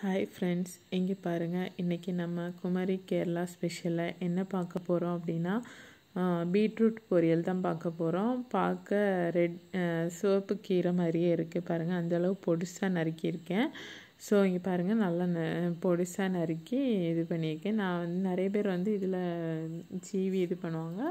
hi friends இங்கே பாருங்கள் இன்றைக்கி நம்ம குமரி கேரளா ஸ்பெஷலில் என்ன பார்க்க போகிறோம் அப்படின்னா பீட்ரூட் பொரியல் தான் பார்க்க போகிறோம் பார்க்க ரெட் சிவப்பு கீரை மாதிரியே இருக்குது பாருங்கள் அந்தளவு பொடிசாக நறுக்கியிருக்கேன் ஸோ இங்கே பாருங்கள் நல்லா ந பொடிசாக நறுக்கி இது பண்ணியிருக்கேன் நான் வந்து நிறைய பேர் வந்து இதில் சீவி இது பண்ணுவாங்க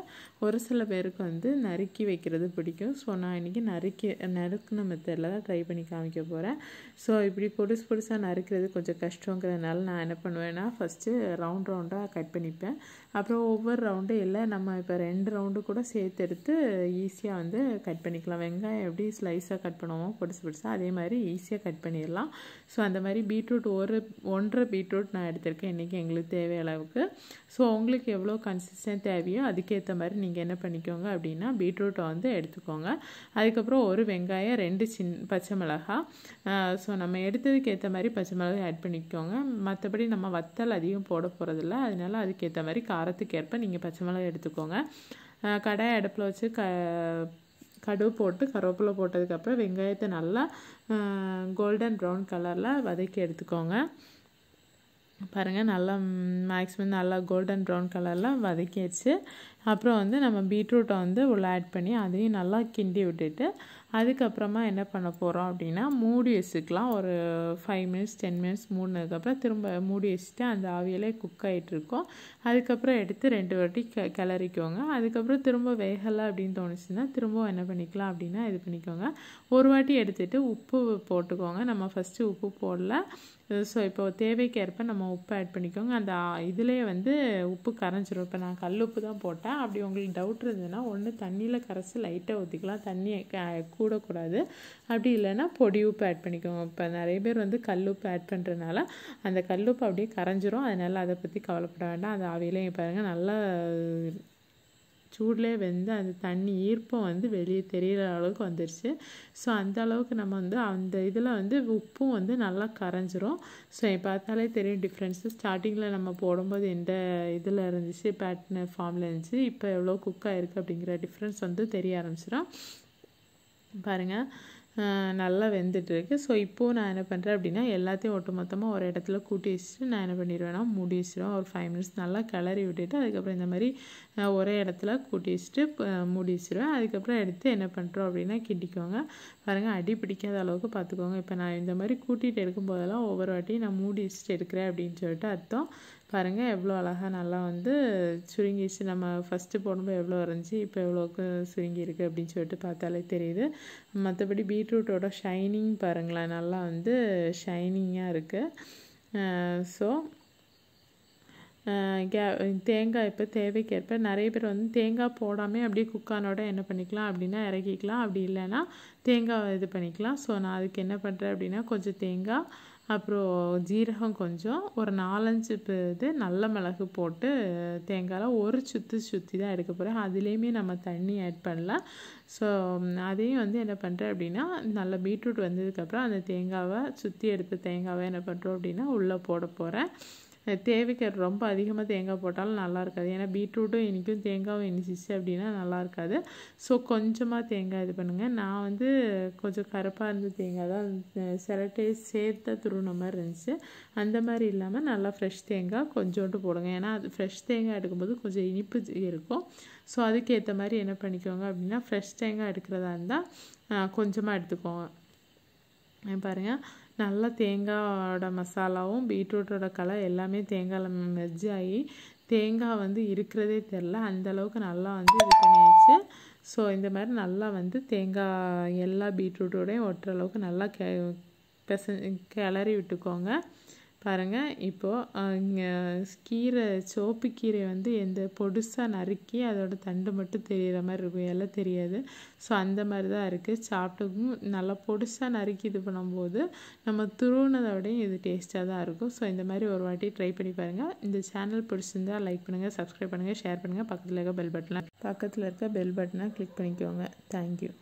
ஒரு சில பேருக்கு வந்து நறுக்கி வைக்கிறது பிடிக்கும் ஸோ நான் இன்றைக்கி நறுக்கி நறுக்குன மெத்தடில் தான் ட்ரை பண்ணி காமிக்க போகிறேன் ஸோ இப்படி பொடிசு பொடிசாக நறுக்கிறது கொஞ்சம் கஷ்டங்கிறதுனால நான் என்ன பண்ணுவேன்னா ஃபஸ்ட்டு ரவுண்ட் ரவுண்டாக கட் பண்ணிப்பேன் அப்புறம் ஒவ்வொரு ரவுண்டும் இல்லை நம்ம இப்போ ரெண்டு ரவுண்டு கூட சேர்த்து எடுத்து ஈஸியாக வந்து கட் பண்ணிக்கலாம் வெங்காயம் எப்படி ஸ்லைஸாக கட் பண்ணுவோம் பொடிசு பொடிசாக அதே மாதிரி ஈஸியாக கட் பண்ணிடலாம் ஸோ அந்த அந்த மாதிரி பீட்ரூட் ஒரு ஒன்றரை பீட்ரூட் நான் எடுத்திருக்கேன் இன்றைக்கி எங்களுக்கு தேவை அளவுக்கு ஸோ உங்களுக்கு எவ்வளோ கன்சிஸ்டன்ட் தேவையோ அதுக்கேற்ற மாதிரி நீங்கள் என்ன பண்ணிக்கோங்க அப்படின்னா பீட்ரூட்டை வந்து எடுத்துக்கோங்க அதுக்கப்புறம் ஒரு வெங்காயம் ரெண்டு சின் பச்சை மிளகா ஸோ நம்ம எடுத்ததுக்கு ஏற்ற மாதிரி பச்சை மிளகா ஆட் பண்ணிக்கோங்க மற்றபடி நம்ம வத்தல் அதிகம் போட போகிறதில்ல அதனால அதுக்கேற்ற மாதிரி காரத்துக்கு ஏற்ப நீங்கள் பச்சை மிளகா எடுத்துக்கோங்க கடாய் அடுப்பில் வச்சு க கடுகு போட்டு கருவேப்பிலை போட்டதுக்கப்புறம் வெங்காயத்தை நல்லா கோல்டன் ப்ரௌன் கலரில் வதக்கி எடுத்துக்கோங்க பாருங்கள் நல்லா மேக்ஸிமம் நல்லா கோல்டன் ப்ரௌன் கலரில் வதக்கிடுச்சு அப்புறம் வந்து நம்ம பீட்ரூட்டை வந்து உள்ளே ஆட் பண்ணி அதையும் நல்லா கிண்டி விட்டுட்டு அதுக்கப்புறமா என்ன பண்ண போகிறோம் அப்படின்னா மூடி வச்சுக்கலாம் ஒரு ஃபைவ் மினிட்ஸ் டென் மினிட்ஸ் மூடினதுக்கப்புறம் திரும்ப மூடி வச்சுட்டு அந்த ஆவியிலே குக் ஆகிட்ருக்கோம் அதுக்கப்புறம் எடுத்து ரெண்டு வாட்டி க கிளறிக்கோங்க அதுக்கப்புறம் திரும்ப வேகலை அப்படின்னு தோணுச்சுன்னா திரும்பவும் என்ன பண்ணிக்கலாம் அப்படின்னா இது பண்ணிக்கோங்க ஒரு வாட்டி எடுத்துகிட்டு உப்பு போட்டுக்கோங்க நம்ம ஃபஸ்ட்டு உப்பு போடல ஸோ இப்போ தேவைக்கேற்ப நம்ம உப்பு ஆட் பண்ணிக்கோங்க அந்த இதுலேயே வந்து உப்பு கரைஞ்சிரும் இப்போ நான் கல் உப்பு தான் போட்டேன் அப்படி உங்களுக்கு டவுட் இருந்ததுன்னா ஒன்று தண்ணியில் கரைச்சி லைட்டாக ஊற்றிக்கலாம் தண்ணியை கூடக்கூடாது அப்படி இல்லைன்னா பொடி உப்பு ஆட் பண்ணிக்கோங்க இப்போ நிறைய பேர் வந்து கல் உப்பு ஆட் பண்ணுறதுனால அந்த கல் உப்பு அப்படியே கரைஞ்சிரும் அதனால் அதை பற்றி கவலைப்பட வேண்டாம் அந்த ஆவியிலே பாருங்கள் நல்லா சூடில் வந்து அந்த தண்ணி ஈர்ப்பம் வந்து வெளியே தெரிகிற அளவுக்கு வந்துருச்சு ஸோ அந்த அளவுக்கு நம்ம வந்து அந்த இதில் வந்து உப்பும் வந்து நல்லா கரைஞ்சிரும் ஸோ பார்த்தாலே தெரியும் டிஃப்ரென்ஸு ஸ்டார்டிங்கில் நம்ம போடும்போது எந்த இதில் இருந்துச்சு பேட்டன் ஃபார்மில் இருந்துச்சு இப்போ எவ்வளோ குக் ஆகிருக்கு அப்படிங்கிற டிஃப்ரென்ஸ் வந்து தெரிய ஆரம்பிச்சிடும் பாருங்கள் நல்லா வெந்துட்டுருக்கு ஸோ இப்போது நான் என்ன பண்ணுறேன் அப்படின்னா எல்லாத்தையும் ஒட்டு மொத்தமாக ஒரு இடத்துல கூட்டி வச்சுட்டு நான் என்ன பண்ணிடுவேன்னா மூடி வச்சுருவேன் ஒரு ஃபைவ் மினிட்ஸ் நல்லா கிளறி விட்டுட்டு அதுக்கப்புறம் இந்த மாதிரி ஒரே இடத்துல கூட்டி வச்சுட்டு மூடி வச்சுருவேன் அதுக்கப்புறம் எடுத்து என்ன பண்ணுறோம் அப்படின்னா கிட்டிக்கோங்க பாருங்கள் அடி பிடிக்காத அளவுக்கு பார்த்துக்கோங்க இப்போ நான் இந்த மாதிரி கூட்டிகிட்டு எடுக்கும் போதெல்லாம் ஒவ்வொரு வாட்டியும் நான் மூடி வச்சுட்டு எடுக்கிறேன் அப்படின்னு சொல்லிட்டு அர்த்தம் பாருங்கள் எவ்வளோ அழகாக நல்லா வந்து சுருங்கிச்சு நம்ம ஃபஸ்ட்டு போடும்போது எவ்வளோ இருந்துச்சு இப்போ எவ்வளோக்கு சுருங்கி இருக்குது அப்படின்னு சொல்லிட்டு பார்த்தாலே தெரியுது மற்றபடி பீட்ரூட்டோட ஷைனிங் பாருங்களேன் நல்லா வந்து ஷைனிங்காக இருக்குது ஸோ கே தேங்காய் இப்போ தேவைக்கேற்ப நிறைய பேர் வந்து தேங்காய் போடாமல் அப்படியே குக்கானோட என்ன பண்ணிக்கலாம் அப்படின்னா இறக்கிக்கலாம் அப்படி இல்லைன்னா தேங்காய் இது பண்ணிக்கலாம் ஸோ நான் அதுக்கு என்ன பண்ணுறேன் அப்படின்னா கொஞ்சம் தேங்காய் அப்புறம் ஜீரகம் கொஞ்சம் ஒரு நாலஞ்சு இது நல்ல மிளகு போட்டு தேங்காயில் ஒரு சுற்று சுற்றி தான் எடுக்க போகிறேன் அதுலேயுமே நம்ம தண்ணி ஆட் பண்ணலாம் ஸோ அதையும் வந்து என்ன பண்ணுறேன் அப்படின்னா நல்ல பீட்ரூட் வந்ததுக்கப்புறம் அந்த தேங்காவை சுற்றி எடுத்த தேங்காவை என்ன பண்ணுறோம் அப்படின்னா உள்ளே போட போகிறேன் தேவைக்கு ரொம்ப அதிகமாக தேங்காய் போட்டாலும் நல்லா இருக்காது ஏன்னா பீட்ரூட்டும் இனிக்கும் தேங்காயும் இனிச்சிச்சு அப்படின்னா நல்லா இருக்காது ஸோ கொஞ்சமாக தேங்காய் இது பண்ணுங்கள் நான் வந்து கொஞ்சம் கருப்பாக இருந்த தேங்காய் தான் சிரட்டை சேர்த்த துருண மாதிரி இருந்துச்சு அந்த மாதிரி இல்லாமல் நல்லா ஃப்ரெஷ் தேங்காய் கொஞ்சோண்டு போடுங்க ஏன்னா அது ஃப்ரெஷ் தேங்காய் எடுக்கும்போது கொஞ்சம் இனிப்பு இருக்கும் ஸோ அதுக்கேற்ற மாதிரி என்ன பண்ணிக்கோங்க அப்படின்னா ஃப்ரெஷ் தேங்காய் எடுக்கிறதா இருந்தால் கொஞ்சமாக எடுத்துக்கோங்க பாருங்கள் நல்லா தேங்காயோட மசாலாவும் பீட்ரூட்டோட கலர் எல்லாமே தேங்காயில் மெர்ஜ் ஆகி தேங்காய் வந்து இருக்கிறதே தெரில அந்தளவுக்கு நல்லா வந்து இது பண்ணியாச்சு ஸோ இந்த மாதிரி நல்லா வந்து தேங்காய் எல்லா பீட்ரூட்டோடையும் ஒட்டுற அளவுக்கு நல்லா கெ பெச கிளறி விட்டுக்கோங்க பாருங்கள் இப்போது இங்கே கீரை சோப்பு கீரை வந்து எந்த பொடுசாக நறுக்கி அதோட தண்டு மட்டும் தெரிகிற மாதிரி இருக்கும் எல்லாம் தெரியாது ஸோ அந்த மாதிரி தான் இருக்குது சாப்பிட்டுக்கும் நல்லா பொடுசாக நறுக்கி இது பண்ணும்போது நம்ம துருவினதை இது டேஸ்ட்டாக தான் இருக்கும் ஸோ இந்த மாதிரி ஒரு வாட்டி ட்ரை பண்ணி பாருங்கள் இந்த சேனல் பிடிச்சிருந்தா லைக் பண்ணுங்கள் சப்ஸ்கிரைப் பண்ணுங்கள் ஷேர் பண்ணுங்கள் பக்கத்தில் இருக்க பெல் பட்டனை பக்கத்தில் இருக்க பெல் பட்டனை கிளிக் பண்ணிக்கோங்க தேங்க்யூ